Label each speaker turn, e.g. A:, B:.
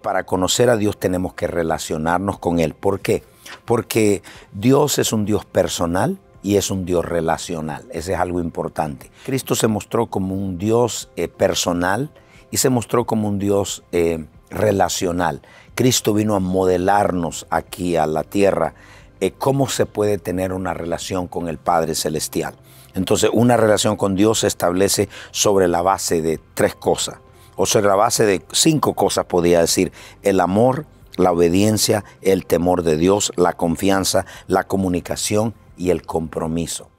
A: para conocer a Dios tenemos que relacionarnos con Él. ¿Por qué? Porque Dios es un Dios personal y es un Dios relacional. Ese es algo importante. Cristo se mostró como un Dios eh, personal y se mostró como un Dios eh, relacional. Cristo vino a modelarnos aquí a la tierra eh, cómo se puede tener una relación con el Padre Celestial. Entonces, una relación con Dios se establece sobre la base de tres cosas. O sea, la base de cinco cosas podía decir, el amor, la obediencia, el temor de Dios, la confianza, la comunicación y el compromiso.